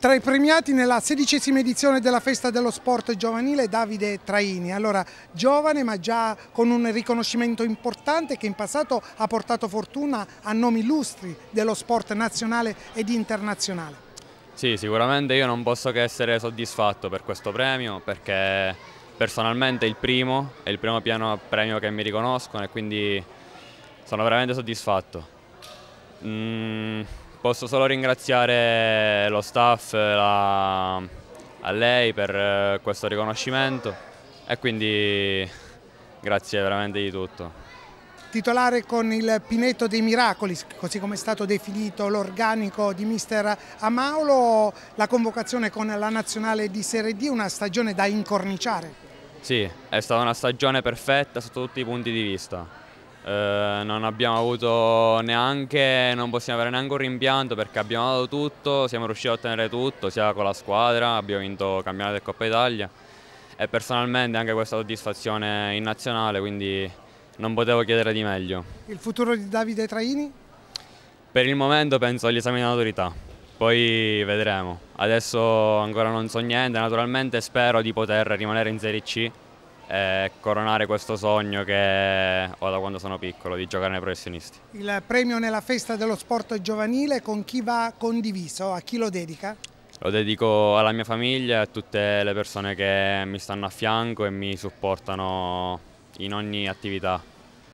Tra i premiati nella sedicesima edizione della Festa dello Sport Giovanile Davide Traini, allora giovane ma già con un riconoscimento importante che in passato ha portato fortuna a nomi illustri dello sport nazionale ed internazionale. Sì, sicuramente io non posso che essere soddisfatto per questo premio perché personalmente è il primo, è il primo piano premio che mi riconoscono e quindi sono veramente soddisfatto. Mm Posso solo ringraziare lo staff, la, a lei per eh, questo riconoscimento e quindi grazie veramente di tutto. Titolare con il Pineto dei Miracoli, così come è stato definito l'organico di mister Amaulo, la convocazione con la nazionale di Serie D, una stagione da incorniciare. Sì, è stata una stagione perfetta sotto tutti i punti di vista eh, non abbiamo avuto neanche, non possiamo avere neanche un rimpianto perché abbiamo dato tutto, siamo riusciti a ottenere tutto, sia con la squadra, abbiamo vinto il campionato e Coppa Italia e personalmente anche questa soddisfazione in nazionale, quindi non potevo chiedere di meglio. Il futuro di Davide Traini? Per il momento penso agli esami di maturità, poi vedremo. Adesso ancora non so niente, naturalmente spero di poter rimanere in Serie C eh, coronare questo sogno che ho da quando sono piccolo di giocare nei professionisti. Il premio nella festa dello sport giovanile con chi va condiviso? A chi lo dedica? Lo dedico alla mia famiglia e a tutte le persone che mi stanno a fianco e mi supportano in ogni attività.